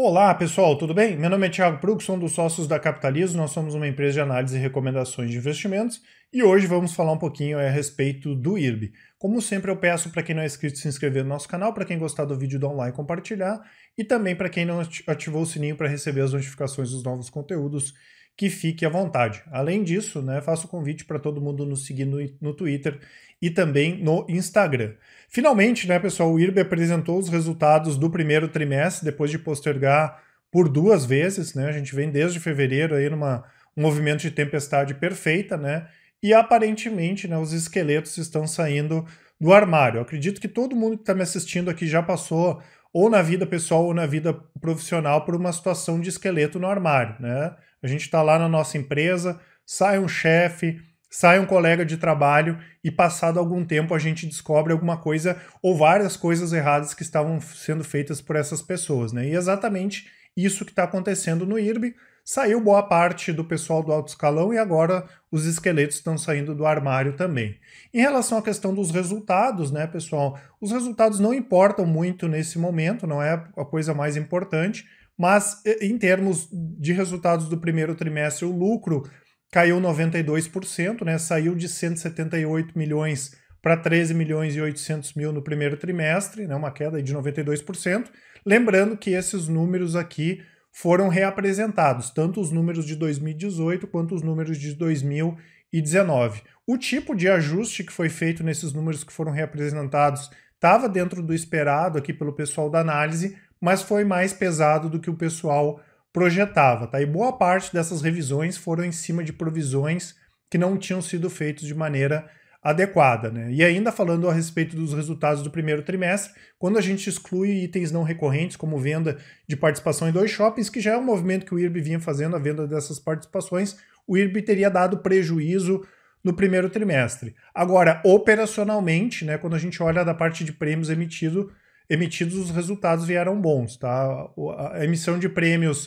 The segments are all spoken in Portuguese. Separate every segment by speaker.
Speaker 1: Olá pessoal, tudo bem? Meu nome é Thiago Prux, sou um dos sócios da Capitalismo, nós somos uma empresa de análise e recomendações de investimentos e hoje vamos falar um pouquinho é, a respeito do IRB. Como sempre, eu peço para quem não é inscrito se inscrever no nosso canal, para quem gostar do vídeo dar um like e compartilhar e também para quem não ativou o sininho para receber as notificações dos novos conteúdos que fique à vontade. Além disso, né, faço o convite para todo mundo nos seguir no, no Twitter e também no Instagram. Finalmente, né, pessoal, o IRB apresentou os resultados do primeiro trimestre, depois de postergar por duas vezes, né? A gente vem desde fevereiro aí numa um movimento de tempestade perfeita, né? E aparentemente, né, os esqueletos estão saindo do armário. Eu acredito que todo mundo que está me assistindo aqui já passou ou na vida pessoal ou na vida profissional por uma situação de esqueleto no armário, né? A gente está lá na nossa empresa, sai um chefe, sai um colega de trabalho e passado algum tempo a gente descobre alguma coisa ou várias coisas erradas que estavam sendo feitas por essas pessoas, né? E é exatamente isso que está acontecendo no IRB. Saiu boa parte do pessoal do alto escalão e agora os esqueletos estão saindo do armário também. Em relação à questão dos resultados, né, pessoal? Os resultados não importam muito nesse momento, não é a coisa mais importante mas em termos de resultados do primeiro trimestre, o lucro caiu 92%, né? Saiu de 178 milhões para 13 milhões e 800 mil no primeiro trimestre, né? Uma queda de 92%. Lembrando que esses números aqui foram reapresentados, tanto os números de 2018 quanto os números de 2019. O tipo de ajuste que foi feito nesses números que foram reapresentados Estava dentro do esperado aqui pelo pessoal da análise, mas foi mais pesado do que o pessoal projetava. Tá? E boa parte dessas revisões foram em cima de provisões que não tinham sido feitas de maneira adequada. Né? E ainda falando a respeito dos resultados do primeiro trimestre, quando a gente exclui itens não recorrentes, como venda de participação em dois shoppings, que já é um movimento que o IRB vinha fazendo, a venda dessas participações, o IRB teria dado prejuízo no primeiro trimestre. Agora, operacionalmente, né, quando a gente olha da parte de prêmios emitido, emitidos, os resultados vieram bons. Tá? A emissão de prêmios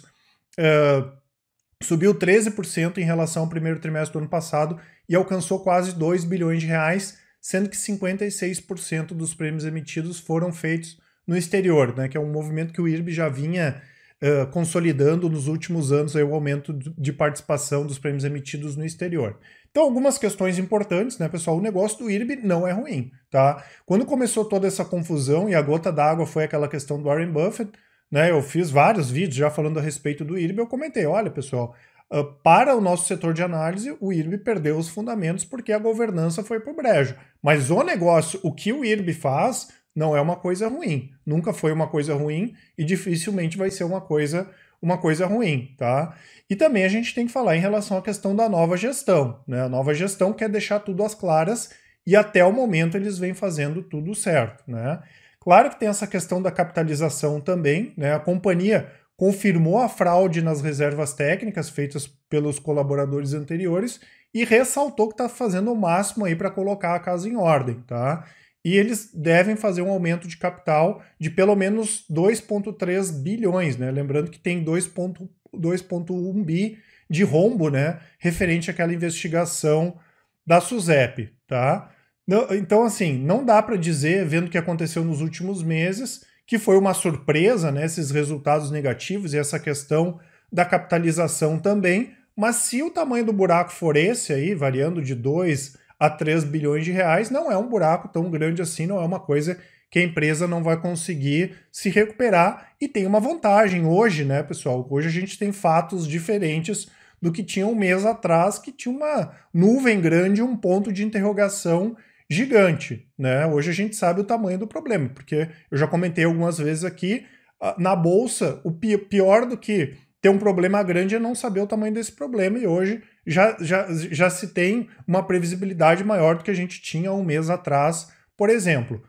Speaker 1: uh, subiu 13% em relação ao primeiro trimestre do ano passado e alcançou quase 2 bilhões de reais, sendo que 56% dos prêmios emitidos foram feitos no exterior, né, que é um movimento que o IRB já vinha consolidando nos últimos anos aí, o aumento de participação dos prêmios emitidos no exterior. Então, algumas questões importantes, né, pessoal? O negócio do IRB não é ruim, tá? Quando começou toda essa confusão e a gota d'água foi aquela questão do Warren Buffett, né? Eu fiz vários vídeos já falando a respeito do IRB, eu comentei, olha, pessoal, uh, para o nosso setor de análise, o IRB perdeu os fundamentos porque a governança foi para o brejo. Mas o negócio, o que o IRB faz, não é uma coisa ruim. Nunca foi uma coisa ruim e dificilmente vai ser uma coisa uma coisa ruim, tá? E também a gente tem que falar em relação à questão da nova gestão, né? A nova gestão quer deixar tudo às claras e até o momento eles vêm fazendo tudo certo, né? Claro que tem essa questão da capitalização também, né? A companhia confirmou a fraude nas reservas técnicas feitas pelos colaboradores anteriores e ressaltou que está fazendo o máximo aí para colocar a casa em ordem, tá? e eles devem fazer um aumento de capital de pelo menos 2,3 bilhões, né? Lembrando que tem 2,1 bi de rombo, né? Referente àquela investigação da SUSEP, tá? Então, assim, não dá para dizer, vendo o que aconteceu nos últimos meses, que foi uma surpresa, né? Esses resultados negativos e essa questão da capitalização também. Mas se o tamanho do buraco for esse aí, variando de 2 a 3 bilhões de reais, não é um buraco tão grande assim, não é uma coisa que a empresa não vai conseguir se recuperar e tem uma vantagem hoje, né, pessoal? Hoje a gente tem fatos diferentes do que tinha um mês atrás, que tinha uma nuvem grande, um ponto de interrogação gigante, né? Hoje a gente sabe o tamanho do problema, porque eu já comentei algumas vezes aqui, na bolsa, o pior do que ter um problema grande é não saber o tamanho desse problema, e hoje já, já, já se tem uma previsibilidade maior do que a gente tinha um mês atrás, por exemplo.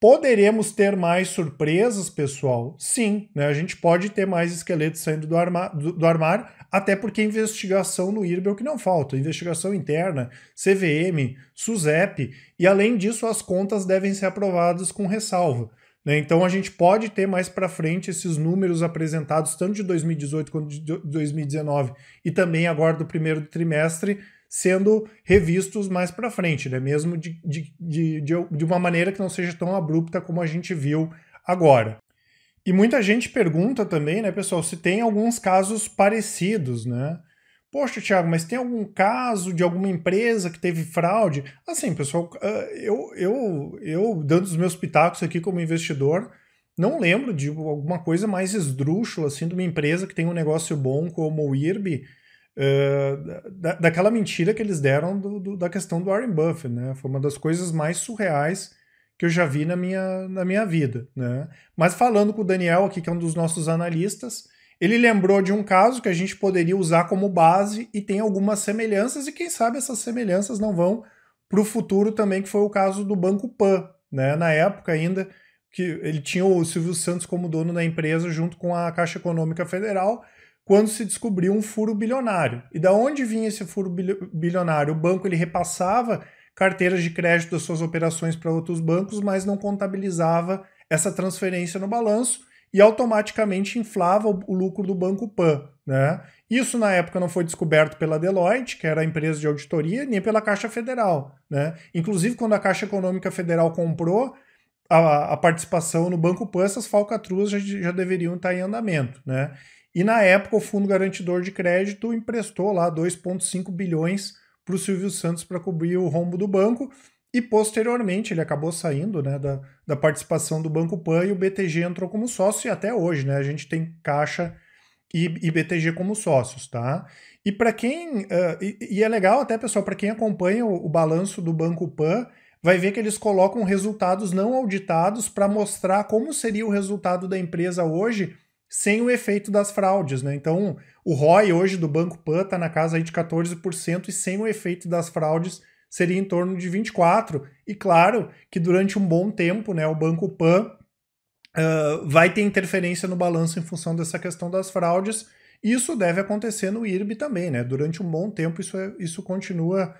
Speaker 1: Poderemos ter mais surpresas, pessoal? Sim, né? A gente pode ter mais esqueletos saindo do, arma do, do armário, até porque investigação no IRB é o que não falta. Investigação interna, CVM, SUSEP, e além disso, as contas devem ser aprovadas com ressalva. Né? Então a gente pode ter mais para frente esses números apresentados, tanto de 2018 quanto de 2019, e também agora do primeiro trimestre, sendo revistos mais para frente, né? mesmo de, de, de, de uma maneira que não seja tão abrupta como a gente viu agora. E muita gente pergunta também, né, pessoal, se tem alguns casos parecidos, né? Poxa, Thiago, mas tem algum caso de alguma empresa que teve fraude? Assim, pessoal, ah, eu, eu, eu dando os meus pitacos aqui como investidor, não lembro de alguma coisa mais esdrúxula assim de uma empresa que tem um negócio bom como o IRB, uh, ah, da, daquela mentira que eles deram do, do, da questão do Warren Buffett, né? Foi uma das coisas mais surreais que eu já vi na minha, na minha vida, né? Mas falando com o Daniel aqui, que é um dos nossos analistas, ele lembrou de um caso que a gente poderia usar como base e tem algumas semelhanças, e quem sabe essas semelhanças não vão para o futuro também, que foi o caso do Banco Pan, né? Na época ainda, que ele tinha o Silvio Santos como dono da empresa junto com a Caixa Econômica Federal, quando se descobriu um furo bilionário. E da onde vinha esse furo bilionário? O banco ele repassava carteiras de crédito das suas operações para outros bancos, mas não contabilizava essa transferência no balanço e automaticamente inflava o lucro do Banco Pan. Né? Isso na época não foi descoberto pela Deloitte, que era a empresa de auditoria, nem pela Caixa Federal. Né? Inclusive, quando a Caixa Econômica Federal comprou a, a participação no Banco Pan, essas falcatruas já, já deveriam estar em andamento. Né? E na época, o Fundo Garantidor de Crédito emprestou lá 2,5 bilhões para o Silvio Santos para cobrir o rombo do banco. E posteriormente ele acabou saindo né, da, da participação do Banco Pan e o BTG entrou como sócio e até hoje né, a gente tem Caixa e, e BTG como sócios, tá? E para quem. Uh, e, e, é legal até, pessoal, para quem acompanha o, o balanço do Banco Pan, vai ver que eles colocam resultados não auditados para mostrar como seria o resultado da empresa hoje sem o efeito das fraudes, né? Então, o ROI hoje do Banco Pan está na casa aí de 14% e sem o efeito das fraudes seria em torno de 24. E claro que durante um bom tempo, né, o Banco Pan uh, vai ter interferência no balanço em função dessa questão das fraudes. Isso deve acontecer no IRB também, né? Durante um bom tempo isso, é, isso continua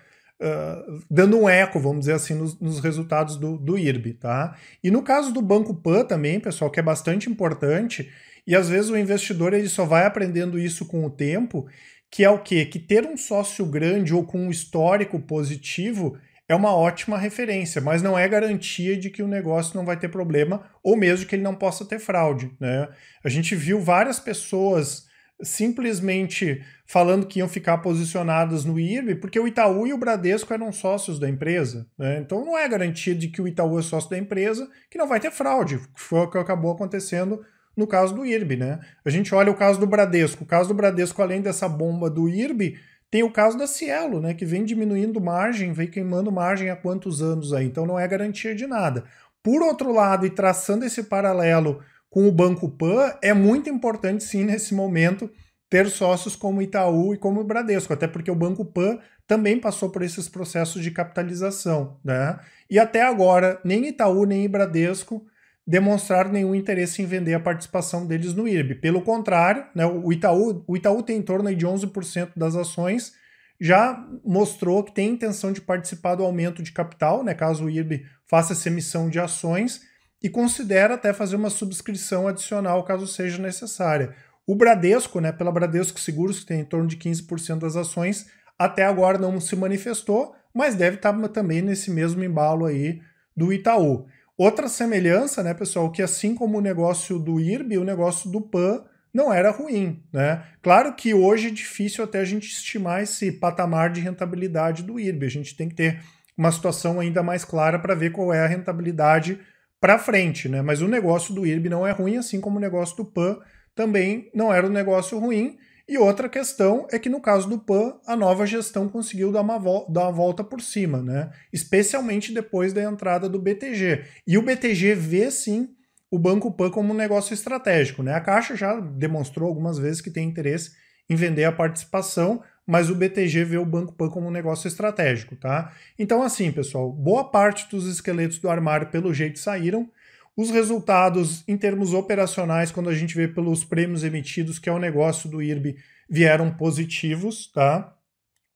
Speaker 1: dando um eco, vamos dizer assim, nos, nos resultados do, do IRB, tá? E no caso do Banco Pan também, pessoal, que é bastante importante, e às vezes o investidor ele só vai aprendendo isso com o tempo, que é o quê? Que ter um sócio grande ou com um histórico positivo é uma ótima referência, mas não é garantia de que o negócio não vai ter problema ou mesmo que ele não possa ter fraude. Né? A gente viu várias pessoas simplesmente falando que iam ficar posicionadas no IRB, porque o Itaú e o Bradesco eram sócios da empresa. Né? Então não é garantia de que o Itaú é sócio da empresa, que não vai ter fraude, que foi o que acabou acontecendo no caso do IRB. Né? A gente olha o caso do Bradesco. O caso do Bradesco, além dessa bomba do IRB, tem o caso da Cielo, né, que vem diminuindo margem, vem queimando margem há quantos anos aí. Então não é garantia de nada. Por outro lado, e traçando esse paralelo com o Banco Pan, é muito importante sim nesse momento ter sócios como Itaú e como Bradesco, até porque o Banco Pan também passou por esses processos de capitalização, né? E até agora, nem Itaú nem Bradesco demonstraram nenhum interesse em vender a participação deles no IRB. Pelo contrário, né, o, Itaú, o Itaú tem em torno de 11% das ações, já mostrou que tem intenção de participar do aumento de capital, né, caso o IRB faça essa emissão de ações, e considera até fazer uma subscrição adicional caso seja necessária. O Bradesco, né, pela Bradesco Seguros, que tem em torno de 15% das ações, até agora não se manifestou, mas deve estar tá também nesse mesmo embalo aí do Itaú. Outra semelhança, né, pessoal, que assim como o negócio do IRB, o negócio do PAN não era ruim, né? Claro que hoje é difícil até a gente estimar esse patamar de rentabilidade do IRB. A gente tem que ter uma situação ainda mais clara para ver qual é a rentabilidade para frente, né? Mas o negócio do IRB não é ruim, assim como o negócio do PAN também não era um negócio ruim. E outra questão é que no caso do PAN, a nova gestão conseguiu dar uma, vo dar uma volta por cima, né? Especialmente depois da entrada do BTG. E o BTG vê sim o Banco PAN como um negócio estratégico, né? A Caixa já demonstrou algumas vezes que tem interesse em vender a participação, mas o BTG vê o Banco Pan como um negócio estratégico, tá? Então, assim, pessoal, boa parte dos esqueletos do armário, pelo jeito, saíram. Os resultados em termos operacionais, quando a gente vê pelos prêmios emitidos, que é o negócio do IRB, vieram positivos, tá?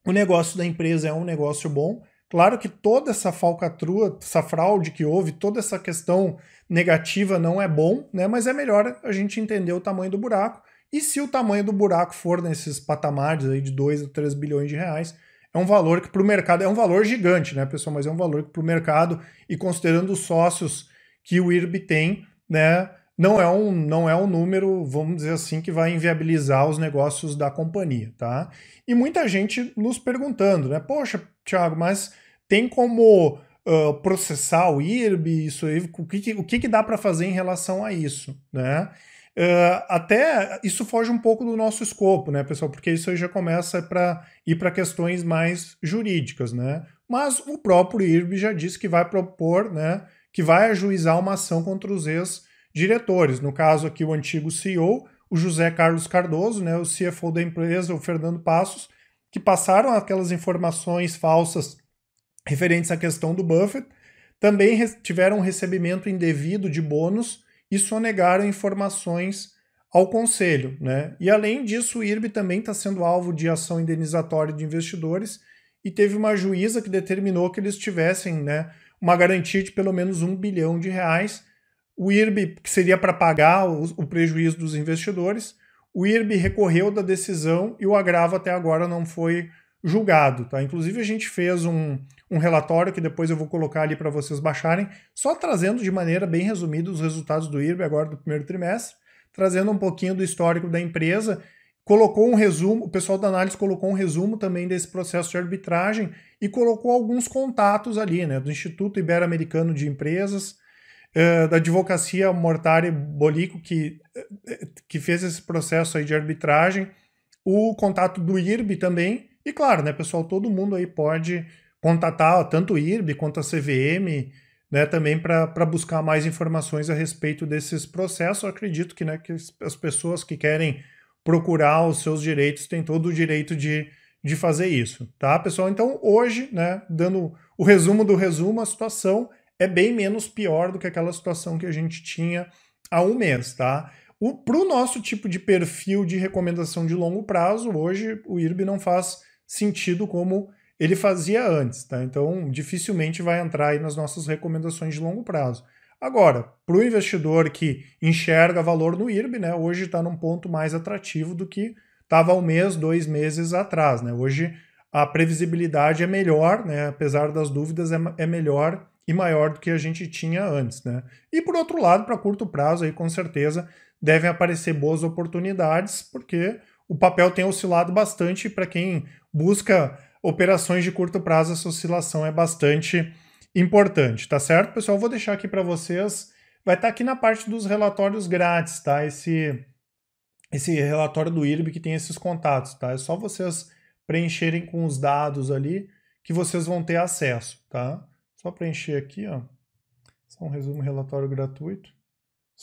Speaker 1: O negócio da empresa é um negócio bom. Claro que toda essa falcatrua, essa fraude que houve, toda essa questão negativa não é bom, né? Mas é melhor a gente entender o tamanho do buraco. E se o tamanho do buraco for nesses patamares aí de 2 a 3 bilhões de reais, é um valor que para o mercado é um valor gigante, né, pessoal? Mas é um valor que para o mercado, e considerando os sócios que o IRB tem, né, não é, um, não é um número, vamos dizer assim, que vai inviabilizar os negócios da companhia, tá? E muita gente nos perguntando, né? Poxa, Thiago, mas tem como uh, processar o IRB, isso aí, o que, o que, que dá para fazer em relação a isso, né? Uh, até isso foge um pouco do nosso escopo, né, pessoal? Porque isso já começa para ir para questões mais jurídicas, né? Mas o próprio IRB já disse que vai propor, né, que vai ajuizar uma ação contra os ex-diretores. No caso aqui, o antigo CEO, o José Carlos Cardoso, né, o CFO da empresa, o Fernando Passos, que passaram aquelas informações falsas referentes à questão do Buffett, também tiveram um recebimento indevido de bônus e sonegaram informações ao conselho. Né? E além disso, o IRB também está sendo alvo de ação indenizatória de investidores e teve uma juíza que determinou que eles tivessem né, uma garantia de pelo menos um bilhão de reais. O IRB, que seria para pagar o, o prejuízo dos investidores, o IRB recorreu da decisão e o agravo até agora não foi julgado, tá? Inclusive a gente fez um, um relatório que depois eu vou colocar ali para vocês baixarem, só trazendo de maneira bem resumida os resultados do IRB agora do primeiro trimestre, trazendo um pouquinho do histórico da empresa, colocou um resumo, o pessoal da análise colocou um resumo também desse processo de arbitragem e colocou alguns contatos ali, né, do Instituto Ibero-Americano de Empresas, eh, da advocacia Mortari Bolico, que, eh, eh, que fez esse processo aí de arbitragem, o contato do IRB também, e claro, né, pessoal, todo mundo aí pode contatar tanto o IRB quanto a CVM, né, também para buscar mais informações a respeito desses processos. Eu acredito que, né, que as pessoas que querem procurar os seus direitos têm todo o direito de, de fazer isso, tá, pessoal? Então, hoje, né, dando o resumo do resumo, a situação é bem menos pior do que aquela situação que a gente tinha há um mês, tá? Para o nosso tipo de perfil de recomendação de longo prazo, hoje o IRB não faz sentido como ele fazia antes, tá? Então, dificilmente vai entrar aí nas nossas recomendações de longo prazo. Agora, para o investidor que enxerga valor no IRB, né, hoje está num ponto mais atrativo do que estava um mês, dois meses atrás. Né? Hoje a previsibilidade é melhor, né? apesar das dúvidas, é, é melhor e maior do que a gente tinha antes. Né? E por outro lado, para curto prazo, aí, com certeza devem aparecer boas oportunidades, porque o papel tem oscilado bastante. Para quem busca operações de curto prazo, essa oscilação é bastante importante, tá certo? Pessoal, vou deixar aqui para vocês. Vai estar tá aqui na parte dos relatórios grátis, tá? Esse, esse relatório do IRB que tem esses contatos, tá? É só vocês preencherem com os dados ali que vocês vão ter acesso, tá? Só preencher aqui, ó. Só um resumo relatório gratuito.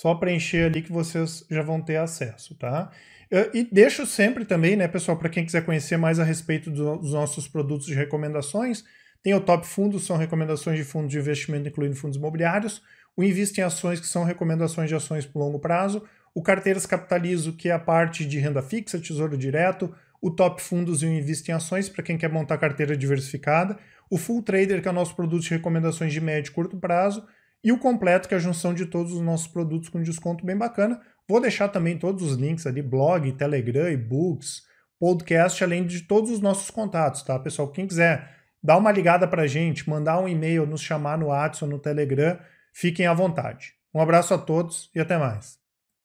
Speaker 1: Só preencher ali que vocês já vão ter acesso, tá? Eh, e deixo sempre também, né, pessoal, para quem quiser conhecer mais a respeito dos nossos produtos de recomendações, tem o Top Fundos, são recomendações de fundos de investimento, incluindo fundos imobiliários. O Invista em Ações, que são recomendações de ações por longo prazo. O Carteiras Capitalizo, que é a parte de renda fixa, tesouro direto. O Top Fundos e o Invista em Ações, para quem quer montar carteira diversificada. O Full Trader, que é o nosso produto de recomendações de médio e curto prazo e o completo, que é a junção de todos os nossos produtos com desconto bem bacana. Vou deixar também todos os links ali, blog, Telegram, e-books, podcast, além de todos os nossos contatos, tá, pessoal? Quem quiser dar uma ligada pra gente, mandar um e-mail, nos chamar no WhatsApp ou no Telegram, fiquem à vontade. Um abraço a todos e até mais.